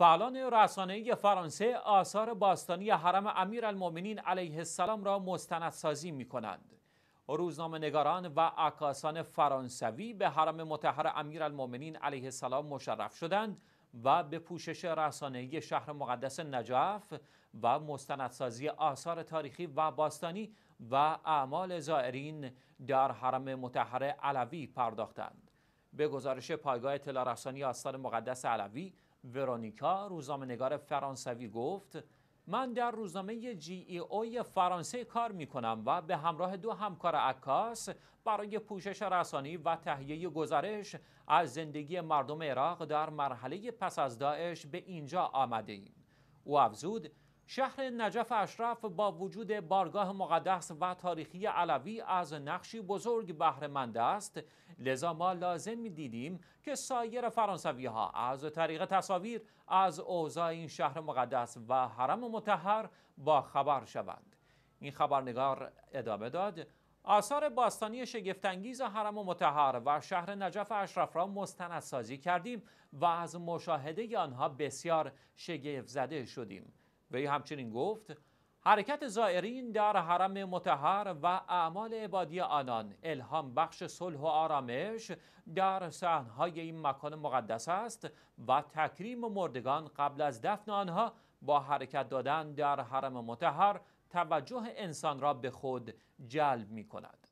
فعالان رسانه‌ای فرانسه آثار باستانی حرم امیرالمؤمنین علیه السلام را مستندسازی می‌کنند. روزنامه نگاران و عکاسان فرانسوی به حرم متحر امیرالمؤمنین علیه السلام مشرف شدند و به پوشش رسانه‌ای شهر مقدس نجف و مستندسازی آثار تاریخی و باستانی و اعمال زائرین در حرم متحر علوی پرداختند. به گزارش پایگاه اطلاع رسانی آثار مقدس علوی ورونیکا روزنامه‌نگار فرانسوی گفت من در روزنامه جی ای اوی فرانسه کار می کنم و به همراه دو همکار عکاس برای پوشش رسانی و تهیه گزارش از زندگی مردم عراق در مرحله پس از داعش به اینجا آمده ایم. او افزود شهر نجف اشرف با وجود بارگاه مقدس و تاریخی علوی از نقشی بزرگ بهرهمند است لذا ما لازم دیدیم که سایر فرانسوی ها از طریق تصاویر از اوضاع این شهر مقدس و حرم متحر با خبر شوند این خبرنگار ادامه داد آثار باستانی شگفتانگیز حرم و متحر و شهر نجف اشرف را مستندسازی کردیم و از مشاهده آنها بسیار شگفت زده شدیم وی همچنین گفت حرکت زائرین در حرم متحر و اعمال عبادی آنان الهام بخش صلح و آرامش در صحنهای این مکان مقدس است و تکریم مردگان قبل از دفن آنها با حرکت دادن در حرم متحر توجه انسان را به خود جلب می کند.